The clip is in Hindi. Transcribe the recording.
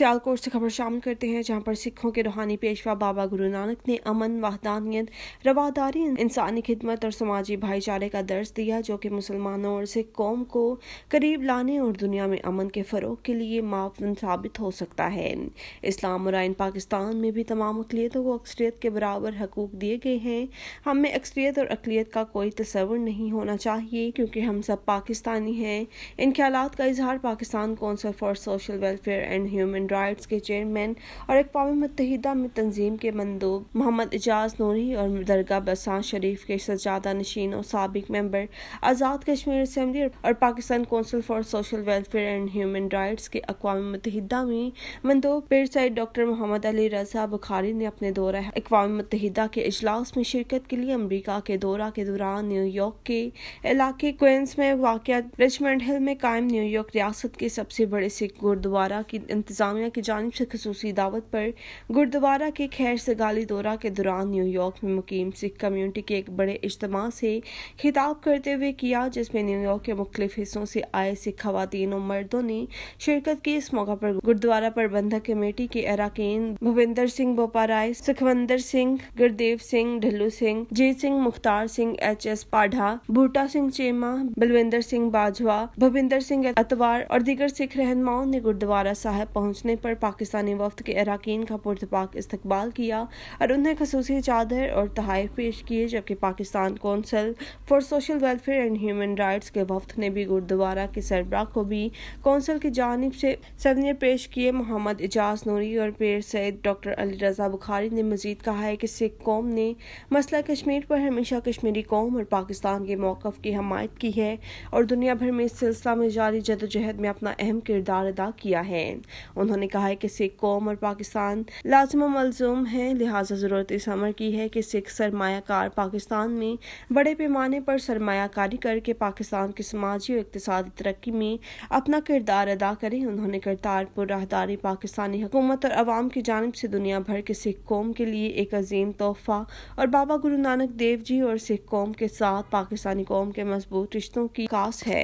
सियालकोट से खबर शामिल करते हैं जहां पर सिखों के रूहानी पेशवा बाबा गुरु नानक ने अमन वाहदानियत रवादारी इंसानी खिदमत और समाजी भाईचारे का दर्ज दिया जो कि मुसलमानों और सिख कौम को करीब लाने और दुनिया में अमन के फ़रोग के लिए मावन साबित हो सकता है इस्लाम और आइन पाकिस्तान में भी तमाम अकलीतों को अक्सरियत के बराबर हकूक दिए गए हैं हमें अक्सरियत और अकलीत का कोई तस्वर नहीं होना चाहिए क्योंकि हम सब पाकिस्तानी हैं इन ख्याल का इजहार Pakistan council for social welfare and human rights के चेयरमैन और अकवा मतहदा में तंजीम के मंदूब मोहम्मद एजाज नूरी और दरगाह बसान शरीफ के सजादा नशीन और सबक मेम्बर आज़ाद कश्मीर असम्बली और Pakistan council for social welfare and human rights के अकवा मतहदा में मंदूब पेर पेरसाइड डॉक्टर मोहम्मद अली रजा बुखारी ने अपने दौरा अकवा मतहदा के अजलास में शिरकत के लिए अमरीका के दौरा के दौरान न्यूयॉर्क के इलाके क्वेंस में वाक़ रिचमंड हिल में कायम न्यूयॉर्क रियासत के सबसे बड़े सिख गुरुद्वारा की इंतजाम इंतजामिया की जानब से खसूस दावत पर गुरुद्वारा के खैर सगाली दौरा के दौरान न्यूयॉर्क में मुकीम सिख कम्यूनिटी के एक बड़े इज्तम से खिताब करते हुए किया जिसमें न्यूयॉर्क के मुख्त हिस्सों से आए सिख खातन और मर्दों ने शिरकत की इस मौका पर गुरुद्वारा प्रबंधक कमेटी के अराकेन भूपिंदर सिंह बोपाराय सुखविंदर सिंह गुरदेव सिंह ढिल्लू सिंह जीत सिंह मुख्तार सिंह एच एस पाढ़ा बूटा सिंह चेमा बलविंदर सिंह बाजवा भूपिंदर सिंह अतवार और दीगर सिख रहनुमाओं ने गुरुद्वारा साहब पहुंच पहुंचने पर पाकिस्तानी वफद के अरकान का पुरतपाक इस्तबाल किया और उन्हें खसूस चादर और तहफ़ पेश किए जबकि Pakistan council for social welfare and human rights के वफद ने भी गुरुद्वारा के सरबरा को भी कौंसल की जानब से सदने पेश किए मोहम्मद एजाज नूरी और पेर सैद डॉक्टर अली रजा बुखारी ने मजीद कहा है कि सिख कौम ने मसला कश्मीर पर हमेशा कश्मीरी कौम और पाकिस्तान के मौक़ की हमायत की है और दुनिया भर में इस सिलसिला में जारी जदोजहद में अपना अहम किरदार अदा किया है उन्होंने उन्होंने कहा है कि सिख कौम और पाकिस्तान लाजमा मलजूम है लिहाजा ज़रूरत इस अमर की है कि सिख सरमाकार पाकिस्तान में बड़े पैमाने पर सरमाकारी करके पाकिस्तान की समाजी और इकतदी तरक्की में अपना किरदार अदा करें उन्होंने करतारपुर राहदारी पाकिस्तानी हुकूमत और आवाम की जानब से दुनिया भर के सिख कौम के लिए एक अजीम तोहफा और बाबा गुरु नानक देव जी और सिख कौम के साथ पाकिस्तानी कौम के मजबूत रिश्तों की कास है